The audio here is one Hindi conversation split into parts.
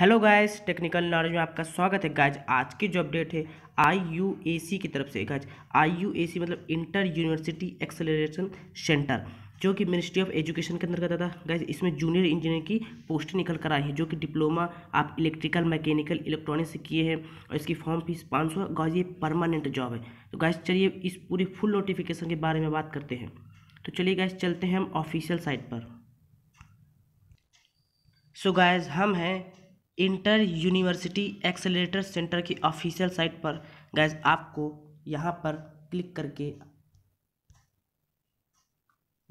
हेलो गाइस टेक्निकल नॉलेज में आपका स्वागत है गाइस आज की जो अपडेट है आईयूएसी की तरफ से गाइस आईयूएसी मतलब इंटर यूनिवर्सिटी एक्सेलरेशन सेंटर जो कि मिनिस्ट्री ऑफ एजुकेशन के अंतर्गत आता गाइस इसमें जूनियर इंजीनियर की पोस्ट निकल कर आई है जो कि डिप्लोमा आप इलेक्ट्रिकल मैकेनिकल इलेक्ट्रॉनिक्स से किए हैं और इसकी फॉर्म फीस पाँच सौ गाइज ये परमानेंट जॉब है तो गाइज चलिए इस पूरी फुल नोटिफिकेशन के बारे में बात करते हैं तो चलिए गाइज चलते हैं हम ऑफिशियल साइट पर सो so गाइज हम हैं इंटर यूनिवर्सिटी एक्सेलेटर सेंटर की ऑफिशियल साइट पर गैस आपको यहाँ पर क्लिक करके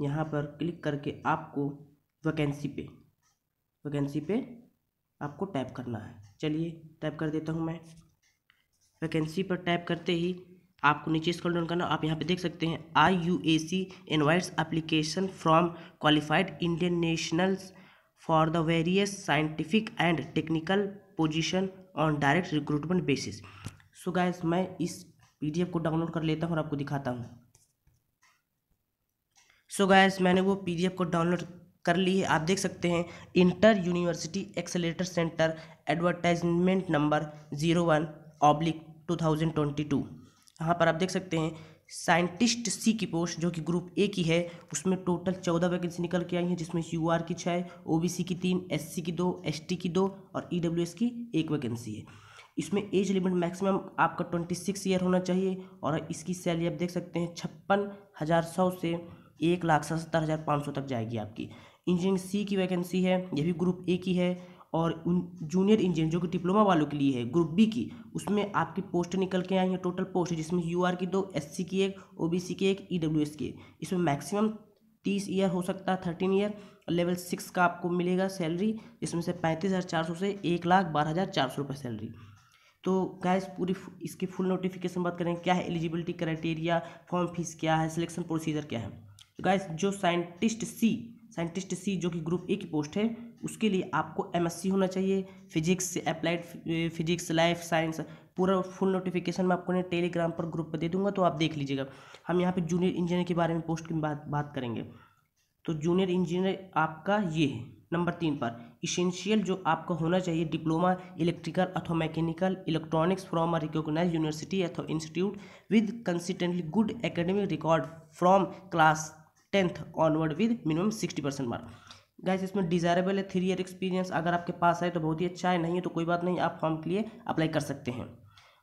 यहाँ पर क्लिक करके आपको वैकेंसी पे वैकेंसी पे आपको टैप करना है चलिए टैप कर देता हूँ मैं वैकेंसी पर टैप करते ही आपको नीचे स्क्रॉल डाउन करना आप यहाँ पे देख सकते हैं I U A C invites application from qualified Indian nationals for the various scientific and technical position on direct recruitment basis so so guys मैं इस पीडीएफ को डाउनलोड कर लेता हूँ और आपको दिखाता हूँ सो so मैंने वो पीडीएफ को डाउनलोड कर ली है आप देख सकते हैं inter university accelerator centre advertisement number zero one oblique two thousand twenty two यहाँ पर आप देख सकते हैं साइंटिस्ट सी की पोस्ट जो कि ग्रुप ए की है उसमें टोटल चौदह वैकेंसी निकल के आई हैं जिसमें यू आर की छः ओ बी सी की तीन एस सी की दो एस टी की दो और ई डब्ल्यू एस की एक वैकेंसी है इसमें एज लिमिट मैक्सिमम आपका ट्वेंटी सिक्स ईयर होना चाहिए और इसकी सैलरी आप देख सकते हैं छप्पन हज़ार सौ से एक लाख सत्तर हज़ार पाँच सौ तक जाएगी आपकी इंजीनियरिंग सी की वैकेंसी है यह भी ग्रुप ए की है और उन जूनियर इंजीनियर जो कि डिप्लोमा वालों के लिए है ग्रुप बी की उसमें आपकी पोस्ट निकल के आई हैं टोटल पोस्ट जिसमें यू आर की दो एस सी की एक ओ बी सी की एक ई डब्ल्यू एस की इसमें मैक्सिमम तीस ईयर हो सकता है थर्टीन ईयर लेवल सिक्स का आपको मिलेगा सैलरी जिसमें से पैंतीस हज़ार चार सौ से एक लाख बारह हज़ार चार सौ रुपये सैलरी तो गैस पूरी इसकी फुल नोटिफिकेशन बात करें क्या है एलिजिबिलिटी क्राइटेरिया फॉर्म फीस क्या है सिलेक्शन प्रोसीजर क्या है तो गैस जो साइंटिस्ट सी साइंटिस्ट सी जो कि ग्रुप ए की पोस्ट है उसके लिए आपको एमएससी होना चाहिए फिजिक्स से अप्लाइड फिजिक्स लाइफ साइंस पूरा फुल नोटिफिकेशन मैं आपको टेलीग्राम पर ग्रुप पर दे दूंगा तो आप देख लीजिएगा हम यहाँ पे जूनियर इंजीनियर के बारे में पोस्ट की बात बात करेंगे तो जूनियर इंजीनियर आपका ये है नंबर तीन पर इसेंशियल जो आपका होना चाहिए डिप्लोमा इलेक्ट्रिकल अथवा mechanical electronics from a recognise university अथवा institute with consistently good academic record from class tenth onward with minimum sixty percent mark guys इसमें डिजायरेबल है थ्री ईयर एक्सपीरियंस अगर आपके पास है तो बहुत ही अच्छा है नहीं है तो कोई बात नहीं आप फॉर्म के लिए अप्लाई कर सकते हैं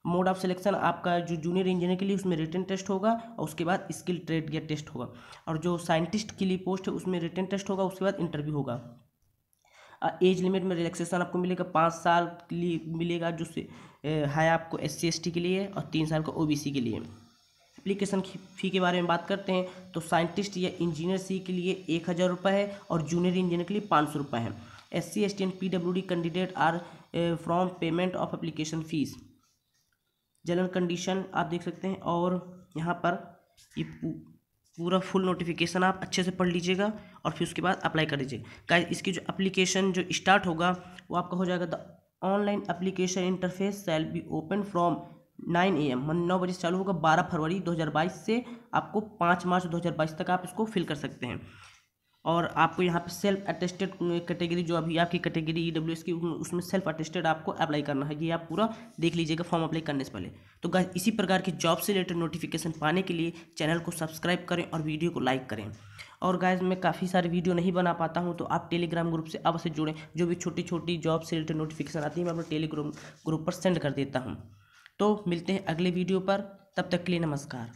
मोड ऑफ सिलेक्शन आपका जो जूनियर इंजीनियर के लिए उसमें रिटर्न टेस्ट होगा और उसके बाद स्किल ट्रेड या टेस्ट होगा और जो साइंटिस्ट के लिए पोस्ट है उसमें रिटर्न टेस्ट होगा उसके बाद इंटरव्यू होगा एज लिमिट में रिलैक्सेशन आपको मिलेगा पाँच साल के लिए मिलेगा जो है आपको एस सी के लिए और तीन साल का ओ के लिए एप्लीकेशन फ़ी के बारे में बात करते हैं तो साइंटिस्ट या इंजीनियर सी के लिए एक हज़ार रुपये है और जूनियर इंजीनियर के लिए पाँच सौ रुपये है S C S T and P W D candidate are from payment of application fees general condition आप देख सकते हैं और यहाँ पर ये पूरा फुल नोटिफिकेशन आप अच्छे से पढ़ लीजिएगा और फिर उसके बाद अप्लाई कर दीजिएगा इसकी जो एप्लीकेशन जो स्टार्ट होगा वो आपका हो जाएगा the online application interface shall be open from nine A M मतलब नौ बजे से चालू होगा बारह फरवरी 2022 से आपको पाँच मार्च 2022 तक आप इसको फिल कर सकते हैं और आपको यहाँ पे सेल्फ अटेस्टेड कैटेगरी जो अभी आपकी कैटेगरी ई डब्ल्यू एस की उसमें सेल्फ अटेस्टेड आपको अप्लाई करना है ये आप पूरा देख लीजिएगा फॉर्म अप्लाई करने से पहले तो गाइस इसी प्रकार के जॉब से रिलेटेड नोटिफिकेशन पाने के लिए चैनल को सब्सक्राइब करें और वीडियो को लाइक करें और गाइज मैं काफ़ी सारे वीडियो नहीं बना पाता हूँ तो आप टेलीग्राम ग्रुप से अवश्य जुड़ें जो भी छोटी छोटी जॉब से रिलेटेड नोटिफिकेशन आती है मैं अपने टेलीग्राम ग्रुप पर सेंड कर देता हूँ तो मिलते हैं अगले वीडियो पर तब तक के लिए नमस्कार